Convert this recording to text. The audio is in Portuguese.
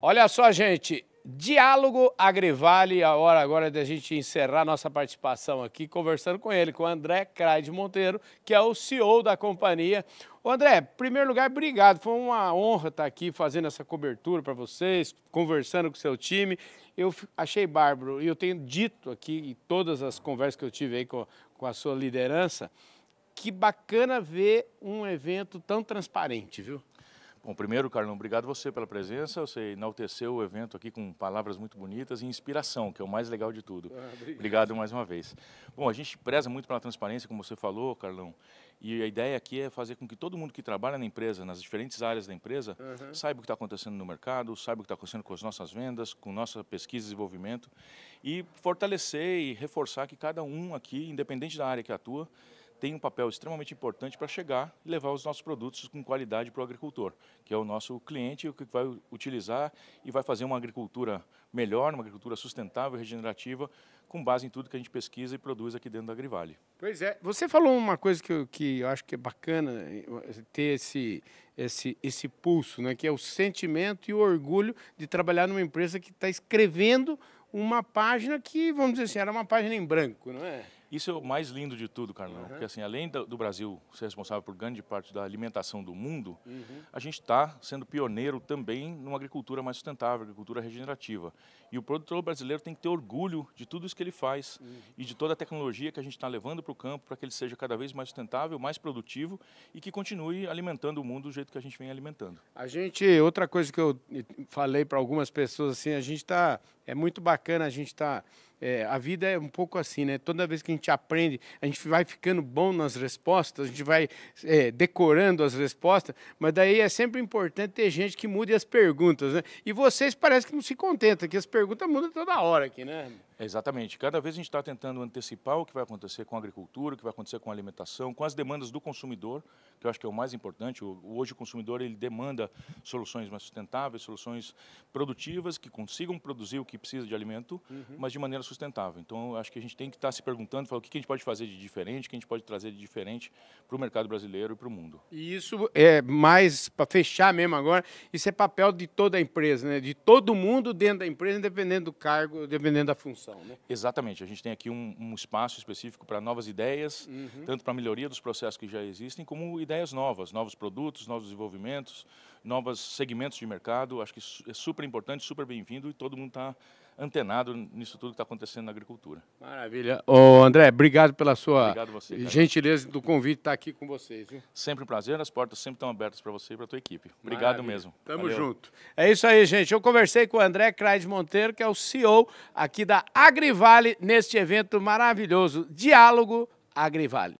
Olha só, gente, diálogo Agrivale, a hora agora da gente encerrar nossa participação aqui, conversando com ele, com o André Craide Monteiro, que é o CEO da companhia. Ô André, em primeiro lugar, obrigado. Foi uma honra estar aqui fazendo essa cobertura para vocês, conversando com o seu time. Eu achei bárbaro e eu tenho dito aqui, em todas as conversas que eu tive aí com, com a sua liderança, que bacana ver um evento tão transparente, viu? Bom, primeiro, Carlão, obrigado você pela presença. Você enalteceu o evento aqui com palavras muito bonitas e inspiração, que é o mais legal de tudo. Ah, obrigado. obrigado. mais uma vez. Bom, a gente preza muito pela transparência, como você falou, Carlão. E a ideia aqui é fazer com que todo mundo que trabalha na empresa, nas diferentes áreas da empresa, uhum. saiba o que está acontecendo no mercado, saiba o que está acontecendo com as nossas vendas, com nossa pesquisa e desenvolvimento, e fortalecer e reforçar que cada um aqui, independente da área que atua, tem um papel extremamente importante para chegar e levar os nossos produtos com qualidade para o agricultor, que é o nosso cliente, o que vai utilizar e vai fazer uma agricultura melhor, uma agricultura sustentável, e regenerativa, com base em tudo que a gente pesquisa e produz aqui dentro da Agrivale. Pois é, você falou uma coisa que eu, que eu acho que é bacana eh, ter esse, esse, esse pulso, né? que é o sentimento e o orgulho de trabalhar numa empresa que está escrevendo uma página que, vamos dizer assim, era uma página em branco, não é? Isso é o mais lindo de tudo, Carlão, uhum. porque assim, além do Brasil ser responsável por grande parte da alimentação do mundo, uhum. a gente está sendo pioneiro também numa agricultura mais sustentável, agricultura regenerativa. E o produtor brasileiro tem que ter orgulho de tudo isso que ele faz uhum. e de toda a tecnologia que a gente está levando para o campo para que ele seja cada vez mais sustentável, mais produtivo e que continue alimentando o mundo do jeito que a gente vem alimentando. A gente, outra coisa que eu falei para algumas pessoas assim, a gente está é muito bacana a gente estar. Tá, é, a vida é um pouco assim, né? Toda vez que a gente aprende, a gente vai ficando bom nas respostas, a gente vai é, decorando as respostas, mas daí é sempre importante ter gente que mude as perguntas, né? E vocês parece que não se contentam, que as perguntas mudam toda hora aqui, né? Exatamente. Cada vez a gente está tentando antecipar o que vai acontecer com a agricultura, o que vai acontecer com a alimentação, com as demandas do consumidor, que eu acho que é o mais importante. Hoje o consumidor ele demanda soluções mais sustentáveis, soluções produtivas que consigam produzir o que precisa de alimento, uhum. mas de maneira sustentável. Então acho que a gente tem que estar tá se perguntando, falar, o que a gente pode fazer de diferente, o que a gente pode trazer de diferente para o mercado brasileiro e para o mundo. E isso é mais para fechar mesmo agora. Isso é papel de toda a empresa, né? De todo mundo dentro da empresa, dependendo do cargo, dependendo da função né? Exatamente. A gente tem aqui um, um espaço específico para novas ideias, uhum. tanto para melhoria dos processos que já existem, como ideias novas, novos produtos, novos desenvolvimentos, novos segmentos de mercado. Acho que é super importante, super bem-vindo e todo mundo está antenado nisso tudo que está acontecendo na agricultura. Maravilha. Ô, André, obrigado pela sua obrigado você, gentileza do convite estar tá aqui com vocês. Viu? Sempre um prazer, as portas sempre estão abertas para você e para a tua equipe. Obrigado Maravilha. mesmo. Tamo Valeu. junto. É isso aí, gente. Eu conversei com o André Craid Monteiro, que é o CEO aqui da Agrivale, neste evento maravilhoso, Diálogo Agrivale.